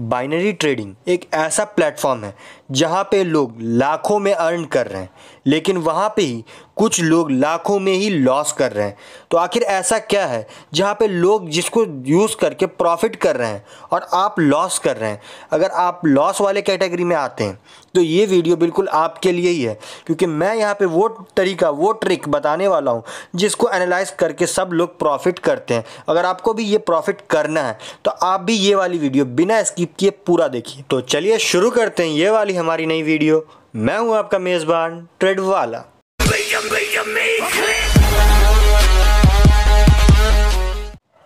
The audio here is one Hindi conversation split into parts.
बाइनरी ट्रेडिंग एक ऐसा प्लेटफॉर्म है जहां पे लोग लाखों में अर्न कर रहे हैं लेकिन वहां पे ही कुछ लोग लाखों में ही लॉस कर रहे हैं तो आखिर ऐसा क्या है जहां पे लोग जिसको यूज़ करके प्रॉफिट कर रहे हैं और आप लॉस कर रहे हैं अगर आप लॉस वाले कैटेगरी में आते हैं तो ये वीडियो बिल्कुल आपके लिए ही है क्योंकि मैं यहाँ पर वो तरीका वो ट्रिक बताने वाला हूँ जिसको एनालाइज करके सब लोग प्रॉफिट करते हैं अगर आपको भी ये प्रॉफिट करना है तो आप भी ये वाली वीडियो बिना इसकी स्किप किए पूरा देखिए तो चलिए शुरू करते हैं ये वाली हमारी नई वीडियो मैं हूँ आपका मेज़बान ट्रेड वाला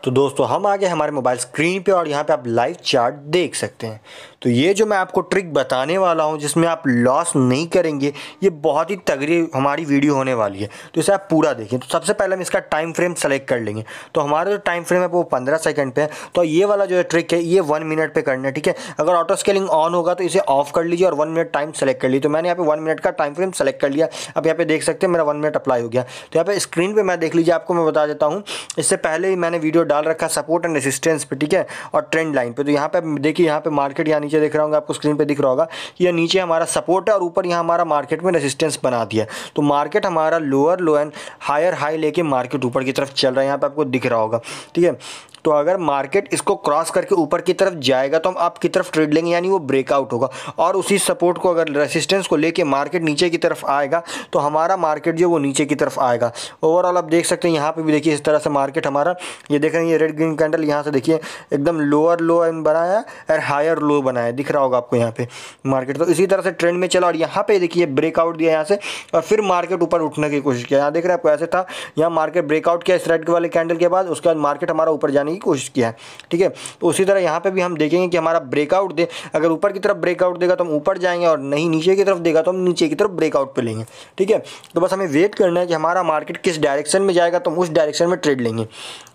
तो दोस्तों हम आगे हमारे मोबाइल स्क्रीन पे और यहाँ पे आप लाइव चार्ट देख सकते हैं तो ये जो मैं आपको ट्रिक बताने वाला हूँ जिसमें आप लॉस नहीं करेंगे ये बहुत ही तगड़ी हमारी वीडियो होने वाली है तो इसे आप पूरा देखें तो सबसे पहले हम इसका टाइम फ्रेम सेलेक्ट कर लेंगे तो हमारा जो टाइम फ्रेम है वो पंद्रह सेकेंड पर है तो ये वाला जो है ट्रिक है ये वन मिनट पर करना है ठीक है अगर ऑटो स्केलिंग ऑन होगा तो इसे ऑफ कर लीजिए और वन मिनट टाइम सेलेक्ट कर लीजिए तो मैंने यहाँ पे वन मिनट का टाइम फ्रेम सेलेक्ट कर लिया अब यहाँ पे देख सकते हैं मेरा वन मिनट अप्लाई हो गया तो यहाँ पे स्क्रीन पे मैं देख लीजिए आपको मैं बता देता हूँ इससे पहले ही मैंने वीडियो डाल रखा सपोर्ट एंड रेसिस्टेंस पे ठीक है और ट्रेंड लाइन पे तो यहाँ पे देखिए यहाँ पे मार्केट यानी नीचे देख रहा होगा आपको स्क्रीन पर दिख रहा होगा यह नीचे हमारा सपोर्ट है और ऊपर यहाँ हमारा मार्केट में रेजिस्टेंस बना दिया तो मार्केट हमारा lower low and higher high लेके मार्केट ऊपर की तरफ चल रहा है यहाँ पर आपको दिख रहा होगा ठीक है तो अगर मार्केट इसको क्रॉस करके ऊपर की तरफ जाएगा तो हम आप की तरफ ट्रेड लेंगे यानी वो ब्रेकआउट होगा और उसी सपोर्ट को अगर रेसिस्टेंस को लेके मार्केट नीचे की तरफ आएगा तो हमारा मार्केट जो वो नीचे की तरफ आएगा ओवरऑल आप देख सकते हैं यहाँ पे भी देखिए इस तरह से मार्केट हमारा ये देख रहे हैं ये रेड ग्रीन कैंडल यहाँ से देखिए एकदम लोअर लो एंड बनाया और हायर लो बनाया दिख रहा होगा आपको यहाँ पर मार्केट तो इसी तरह से ट्रेंड में चला और यहाँ पर देखिए ब्रेकआउट दिया यहाँ से और फिर मार्केट ऊपर उठने की कोशिश किया यहाँ देख रहे हैं आपको ऐसे था यहाँ मार्केट ब्रेकआउट किया इस रेड वाले कैंडल के बाद उसके बाद मार्केट हमारा ऊपर जाने बनाने की कोशिश किया है ठीक है तो उसी तरह यहाँ पर भी हम देखेंगे कि हमारा ब्रेकआउट दे अगर ऊपर की तरफ ब्रेकआउट देगा तो हम ऊपर जाएंगे और नहीं नीचे की तरफ देगा तो हम नीचे की तरफ ब्रेकआउट पर लेंगे ठीक है तो बस हमें वेट करना है कि हमारा मार्केट किस डायरेक्शन में जाएगा तो हम उस डायरेक्शन में ट्रेड लेंगे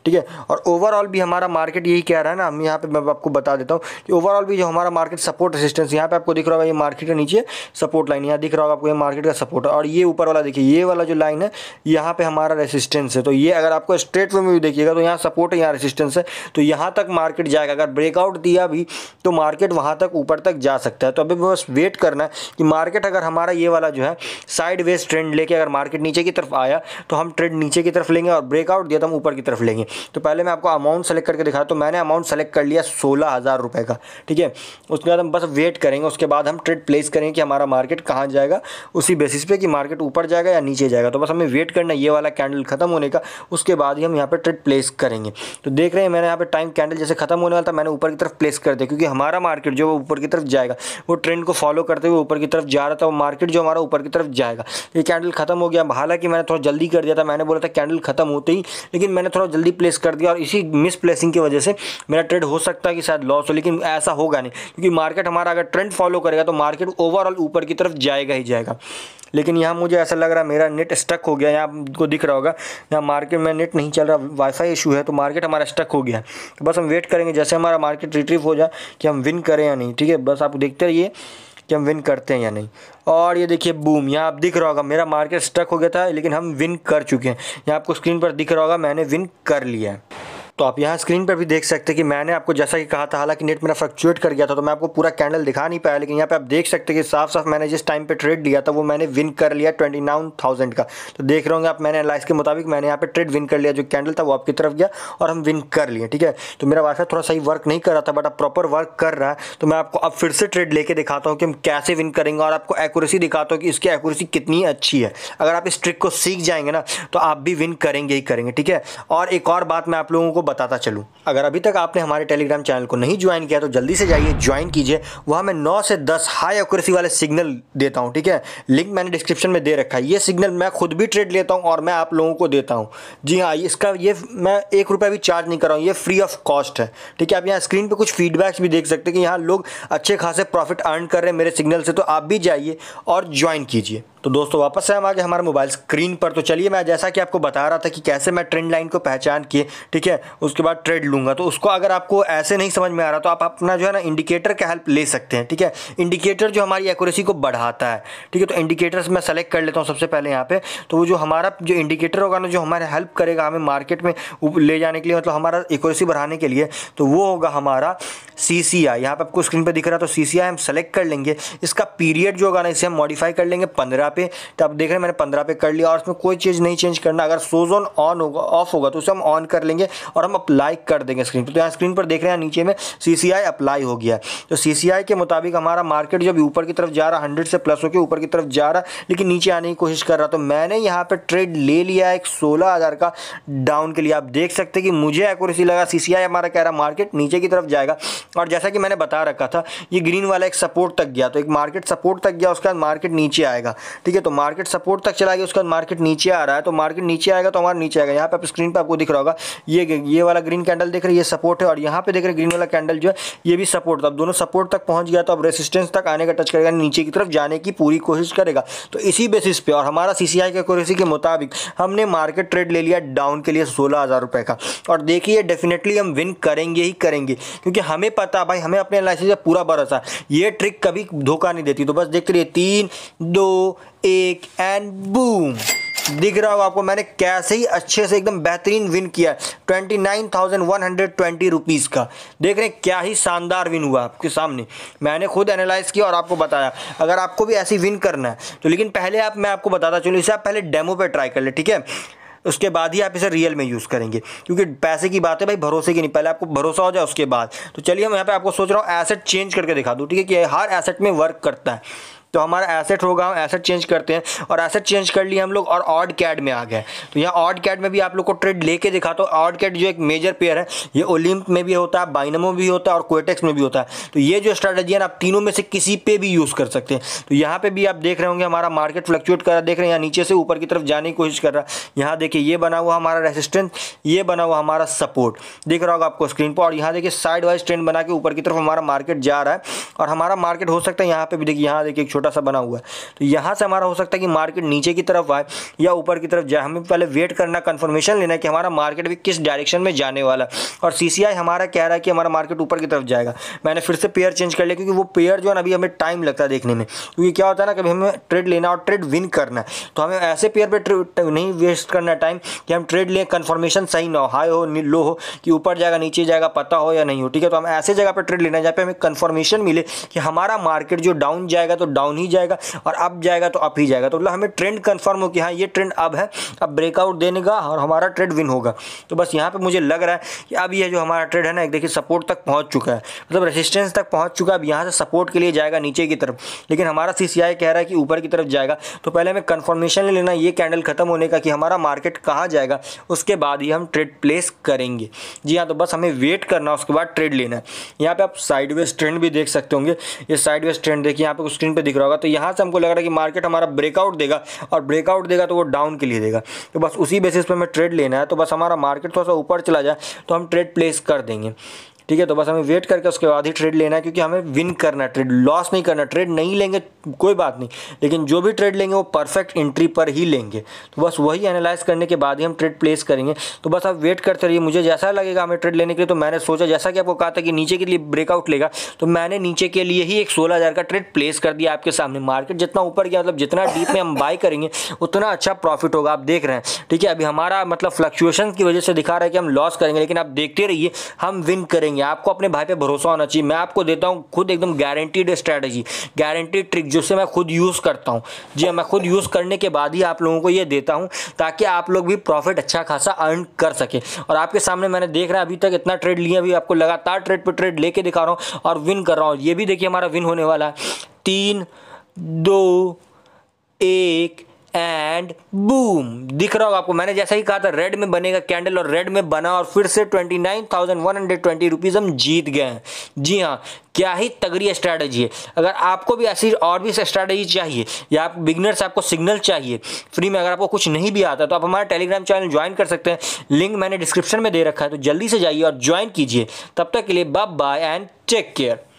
ठीक है और ओवरऑल भी हमारा मार्केट यही कह रहा है ना हम यहाँ पे मैं आपको बता देता हूँ कि ओवरऑल भी जो हमारा मार्केट सपोर्ट रेसिस्टेंस यहाँ पे आपको दिख रहा होगा ये मार्केट के नीचे सपोर्ट लाइन यहाँ दिख रहा होगा आपको ये मार्केट का सपोर्ट और ये ऊपर वाला देखिए ये वाला जो लाइन है यहाँ पे हमारा रेसिस्टेंस है तो ये अगर आपको स्ट्रेट वे में भी देखिएगा तो यहाँ सपोर्ट है यहाँ रेसिस्टेंस रेजिस्टेंस है तो यहाँ तक मार्केट जाएगा अगर ब्रेकआउट दिया भी तो मार्केट वहाँ तक ऊपर तक जा सकता है तो अभी बस वेट करना है कि मार्केट अगर हमारा ये वाला जो है साइड वेज ट्रेंड लेके अगर मार्केट नीचे की तरफ आया तो हम ट्रेंड नीचे की तरफ लेंगे और ब्रेकआउट दिया तो हम ऊपर की तरफ लेंगे तो पहले मैं आपको अमाउंट सेलेक्ट करके दिखाया तो मैंने अमाउंट सेलेक्ट कर लिया सोलह हज़ार रुपये का ठीक है उसके बाद हम बस वेट करेंगे उसके बाद हम ट्रेड प्लेस करेंगे कि हमारा मार्केट कहाँ जाएगा उसी बेसिस पे कि मार्केट ऊपर जाएगा या नीचे जाएगा तो बस हमें वेट करना ये वाला कैंडल खत्म होने का उसके बाद ही हम यहाँ पर ट्रेड प्लेस करेंगे तो देख देख रहे हैं मैंने यहाँ पे टाइम कैंडल जैसे खत्म होने वाला था मैंने ऊपर की तरफ प्लेस कर दिया क्योंकि हमारा मार्केट जो ऊपर की तरफ जाएगा वो ट्रेंड को फॉलो करते हुए ऊपर की तरफ जा रहा था वो मार्केट जो हमारा ऊपर की तरफ जाएगा ये कैंडल खत्म हो गया हालांकि मैंने थोड़ा जल्दी कर दिया था मैंने बोला था कैंडल खत्म होते ही लेकिन मैंने थोड़ा जल्दी प्लेस कर दिया और इसी मिस प्लेसिंग की वजह से मेरा ट्रेड हो सकता है कि शायद लॉस हो लेकिन ऐसा होगा नहीं क्योंकि मार्केट हमारा अगर ट्रेंड फॉलो करेगा तो मार्केट ओवरऑल ऊपर की तरफ जाएगा ही जाएगा लेकिन यहाँ मुझे ऐसा लग रहा है मेरा नेट स्टक हो गया यहाँ को दिख रहा होगा यहाँ मार्केट में नेट नहीं चल रहा वाईफाई इशू है तो मार्केट हमारा स्टक तक हो गया तो बस हम वेट करेंगे जैसे हमारा मार्केट रिट्रीव हो जाए कि हम विन करें या नहीं ठीक है बस आप देखते रहिए कि हम विन करते हैं या नहीं और ये देखिए बूम यहाँ आप दिख रहा होगा मेरा मार्केट स्टक हो गया था लेकिन हम विन कर चुके हैं यहाँ आपको स्क्रीन पर दिख रहा होगा मैंने विन कर लिया है तो आप यहाँ स्क्रीन पर भी देख सकते हैं कि मैंने आपको जैसा कि कहा था हालांकि नेट मेरा फ्लक्चुएट कर गया था तो मैं आपको पूरा कैंडल दिखा नहीं पाया लेकिन यहाँ पे आप देख सकते हैं कि साफ साफ मैंने जिस टाइम पे ट्रेड लिया था वो मैंने विन कर लिया ट्वेंटी नाइन थाउजेंड का तो देख रहे होंगे आप मैंने लाइस के मुताबिक मैंने यहाँ पर ट्रेड विन कर लिया जो कैंडल था वो आपकी तरफ गया और हम विन कर लिए ठीक है तो मेरा वाइफाई थोड़ा सही वर्क नहीं कर रहा था बट अब प्रॉपर वर्क कर रहा है तो मैं आपको अब फिर से ट्रेड लेके दिखाता हूँ कि हम कैसे विन करेंगे और आपको एक्यूरेसी दिखाता हूँ कि इसकी एक्यूरेसी कितनी अच्छी है अगर आप इस ट्रिक को सीख जाएंगे ना तो आप भी विन करेंगे ही करेंगे ठीक है और एक और बात मैं आप लोगों को बताता चलूँ अगर अभी तक आपने हमारे टेलीग्राम चैनल को नहीं ज्वाइन किया तो जल्दी से जाइए ज्वाइन कीजिए वहाँ मैं नौ से दस हाई एक्यूरेसी वाले सिग्नल देता हूँ ठीक है लिंक मैंने डिस्क्रिप्शन में दे रखा है ये सिग्नल मैं खुद भी ट्रेड लेता हूँ और मैं आप लोगों को देता हूँ जी हाँ इसका ये मैं एक रुपया भी चार्ज नहीं कर रहा हूँ ये फ्री ऑफ कॉस्ट है ठीक है आप यहाँ स्क्रीन पर कुछ फीडबैक्स भी देख सकते हैं कि यहाँ लोग अच्छे खासे प्रॉफिट अर्न कर रहे हैं मेरे सिग्नल से तो आप भी जाइए और ज्वाइन कीजिए तो दोस्तों वापस से हम आगे हमारे मोबाइल स्क्रीन पर तो चलिए मैं जैसा कि आपको बता रहा था कि कैसे मैं ट्रेंड लाइन को पहचान किए ठीक है उसके बाद ट्रेड लूंगा तो उसको अगर आपको ऐसे नहीं समझ में आ रहा तो आप अपना जो है ना इंडिकेटर का हेल्प ले सकते हैं ठीक है इंडिकेटर जो हमारी एक्यूरेसी को बढ़ाता है ठीक है तो इंडिकेटर्स मैं सेलेक्ट कर लेता हूँ सबसे पहले यहाँ पे तो वो जो हमारा जो इंडिकेटर होगा ना जो हमारे हेल्प करेगा हमें मार्केट में ले जाने के लिए मतलब हमारा एक्यूरेसी बढ़ाने के लिए तो वो होगा हमारा सी सी आई यहाँ पर आपको स्क्रीन पर दिख रहा है तो सी सी आई हम सेलेक्ट कर लेंगे इसका पीरियड जो होगा ना इसे हम मॉडिफाई कर लेंगे पंद्रह पे तो आप देख रहे हैं मैंने पंद्रह पे कर लिया और उसमें कोई चीज़ नहीं चेंज करना अगर सोजोन ऑन होगा ऑफ होगा तो उसे हम ऑन कर लेंगे और हम हम अप्लाई कर देंगे स्क्रीन पर तो यहाँ स्क्रीन पर देख रहे हैं नीचे में सी अप्लाई हो गया तो सी के मुताबिक हमारा मार्केट जब ऊपर की तरफ जा रहा हंड्रेड से प्लस होकर ऊपर की तरफ जा रहा लेकिन नीचे आने की कोशिश कर रहा तो मैंने यहाँ पर ट्रेड ले लिया एक सोलह हज़ार का डाउन के लिए आप देख सकते हैं कि मुझे एक्यूरेसी लगा सी हमारा कह रहा मार्केट नीचे की तरफ जाएगा और जैसा कि मैंने बता रखा था ये ग्रीन वाला एक सपोर्ट तक गया तो एक मार्केट सपोर्ट तक गया उसके बाद मार्केट नीचे आएगा ठीक है तो मार्केट सपोर्ट तक चला गया उसके बाद मार्केट नीचे आ रहा है तो मार्केट नीचे आएगा तो हमारा नीचे आएगा यहाँ पर स्क्रीन पर आपको दिख रहा होगा ये ये वाला ग्रीन कैंडल देख रहे ये सपोर्ट है और यहाँ पे देख रहे ग्रीन वाला कैंडल जो है ये भी सपोर्ट था अब दोनों सपोर्ट तक पहुँच गया तो अब रेसिस्टेंस तक आने का टच करेगा नीचे की तरफ जाने की पूरी कोशिश करेगा तो इसी बेसिस पे और हमारा सी के कुरेसी के मुताबिक हमने मार्केट ट्रेड ले लिया डाउन के लिए सोलह हज़ार रुपये का और देखिए डेफिनेटली हम विन करेंगे ही करेंगे क्योंकि हमें पता भाई हमें अपने लाइसेंस का पूरा भरोसा ये ट्रिक कभी धोखा नहीं देती तो बस देखते रहिए तीन दो एक एंड बूम दिख रहा होगा आपको मैंने कैसे ही अच्छे से एकदम बेहतरीन विन किया twenty nine thousand one hundred twenty rupees का देख रहे हैं क्या ही शानदार विन हुआ आपके सामने मैंने खुद एनालाइज किया और आपको बताया अगर आपको भी ऐसी विन करना है तो लेकिन पहले आप मैं आपको बताता चलूँ इसे आप पहले डेमो पर ट्राई कर ले ठीक है उसके बाद ही आप इसे रियल में यूज़ करेंगे क्योंकि पैसे की बात है भाई भरोसे की नहीं पहले आपको भरोसा हो जाए उसके बाद तो चलिए मैं यहाँ पे आपको सोच रहा हूँ एसेट चेंज करके दिखा दूँ ठीक है कि हर एसेट में वर्क करता है तो हमारा एसेट होगा हम एसेट चेंज करते हैं और एसेट चेंज कर लिए हम लोग और ऑड कैड में आ गए तो यहाँ ऑड कैड में भी आप लोग को ट्रेड लेके दिखा तो ऑड कैड जो एक मेजर पेयर है ये ओलिम्प में भी होता है बाइनमो भी होता है और कोटेक्स में भी होता है तो ये जो स्ट्रेटेजी है ना आप तीनों में से किसी पे भी यूज़ कर सकते हैं तो यहाँ पर भी आप देख रहे होंगे हमारा मार्केट फ्लक्चुएट कर रहा है देख रहे हैं यहाँ नीचे से ऊपर की तरफ जाने की कोशिश कर रहा है यहाँ देखिए ये बना हुआ हमारा रेसिस्टेंस ये बना हुआ हमारा सपोर्ट देख रहा होगा आपको स्क्रीन पर और यहाँ देखिए साइड वाइज ट्रेंड बना के ऊपर की तरफ हमारा मार्केट जा रहा है और हमारा मार्केट हो सकता है यहाँ पर भी देखिए यहाँ देखिए एक छोटा सा बना हुआ है तो यहाँ से हमारा हो सकता है कि मार्केट नीचे की तरफ आए या ऊपर की तरफ जाए हमें पहले वेट करना कन्फर्मेशन लेना है कि हमारा मार्केट भी किस डायरेक्शन में जाने वाला और सी हमारा कह रहा है कि हमारा मार्केट ऊपर की तरफ जाएगा मैंने फिर से पेयर चेंज कर लिया क्योंकि वो पेयर जो है अभी हमें टाइम लगता है देखने में क्योंकि क्या होता है ना कभी हमें ट्रेड लेना और ट्रेड विन करना है तो हमें ऐसे पेयर पर नहीं वेस्ट करना टाइम कि हम ट्रेड लें कन्फर्मेशन सही ना हो हाई हो लो हो कि ऊपर जाएगा नीचे जाएगा पता हो या नहीं हो ठीक है तो हम ऐसे जगह पर ट्रेड लेना जहाँ पे हमें कन्फर्मेशन मिले कि हमारा मार्केट जो डाउन जाएगा तो डाउन डाउन ही जाएगा और अप जाएगा तो अप ही जाएगा तो मतलब हमें ट्रेंड कन्फर्म हो कि हाँ ये ट्रेंड अब है अब ब्रेकआउट देने का और हमारा ट्रेड विन होगा तो बस यहाँ पर मुझे लग रहा है कि अब यह जो हमारा ट्रेड है ना एक देखिए सपोर्ट तक पहुँच चुका है मतलब रेजिस्टेंस तक पहुँच चुका है अब यहाँ से सपोर्ट के लिए जाएगा नीचे की तरफ लेकिन हमारा सी कह रहा है कि ऊपर की तरफ जाएगा तो पहले हमें कन्फर्मेशन लेना ये कैंडल खत्म होने का कि हमारा मार्केट कहाँ जाएगा उसके बाद ही हम ट्रेड प्लेस करेंगे जी हाँ तो बस हमें वेट करना उसके बाद ट्रेड लेना है यहाँ पे आप साइडवेज ट्रेंड भी देख सकते होंगे ये साइडवेज ट्रेंड देखिए यहाँ पे स्क्रीन पे दिख रहा है रहा होगा तो यहाँ से हमको लग रहा है कि मार्केट हमारा ब्रेकआउट देगा और ब्रेकआउट देगा तो वो डाउन के लिए देगा तो बस उसी बेसिस पर हमें ट्रेड लेना है तो बस हमारा मार्केट थोड़ा सा ऊपर चला जाए तो हम ट्रेड प्लेस कर देंगे ठीक है तो बस हमें वेट करके उसके बाद ही ट्रेड लेना है क्योंकि हमें विन करना है ट्रेड लॉस नहीं करना ट्रेड नहीं लेंगे कोई बात नहीं लेकिन जो भी ट्रेड लेंगे वो परफेक्ट एंट्री पर ही लेंगे तो बस वही एनालाइज करने के बाद ही हम ट्रेड प्लेस करेंगे तो बस आप वेट करते रहिए मुझे जैसा लगेगा हमें ट्रेड लेने के लिए तो मैंने सोचा जैसा कि आपको कहा था कि नीचे के लिए ब्रेकआउट लेगा तो मैंने नीचे के लिए ही एक सोलह का ट्रेड प्लेस कर दिया आपके सामने मार्केट जितना ऊपर गया मतलब जितना डीप में हम बाई करेंगे उतना अच्छा प्रॉफिट होगा आप देख रहे हैं ठीक है अभी हमारा मतलब फ्लक्चुएशन की वजह से दिखा रहा है कि हम लॉस करेंगे लेकिन आप देखते रहिए हम विन करेंगे आपको अपने भाई पर भरोसा होना चाहिए मैं आपको देता हूँ खुद एकदम गारंटीड स्ट्रैटेजी गारंटीड ट्रिक जिससे मैं खुद यूज़ करता हूँ जी हाँ, मैं खुद यूज़ करने के बाद ही आप लोगों को ये देता हूँ ताकि आप लोग भी प्रॉफिट अच्छा खासा अर्न कर सके और आपके सामने मैंने देख रहा है अभी तक इतना ट्रेड लिया अभी आपको लगातार ट्रेड पर ट्रेड लेके दिखा रहा हूँ और विन कर रहा हूँ ये भी देखिए हमारा विन होने वाला है तीन दो एक एंड बूम दिख रहा होगा आपको मैंने जैसा ही कहा था रेड में बनेगा कैंडल और रेड में बना और फिर से twenty nine thousand one hundred twenty rupees हम जीत गए हैं जी हाँ क्या ही तगड़ी स्ट्रैटेजी है अगर आपको भी ऐसी और भी स्ट्रैटेजी चाहिए या आप बिगनर्स आपको सिग्नल चाहिए फ्री में अगर आपको कुछ नहीं भी आता तो आप हमारे टेलीग्राम चैनल ज्वाइन कर सकते हैं लिंक मैंने डिस्क्रिप्शन में दे रखा है तो जल्दी से जाइए और ज्वाइन कीजिए तब तक के लिए bye bye and take care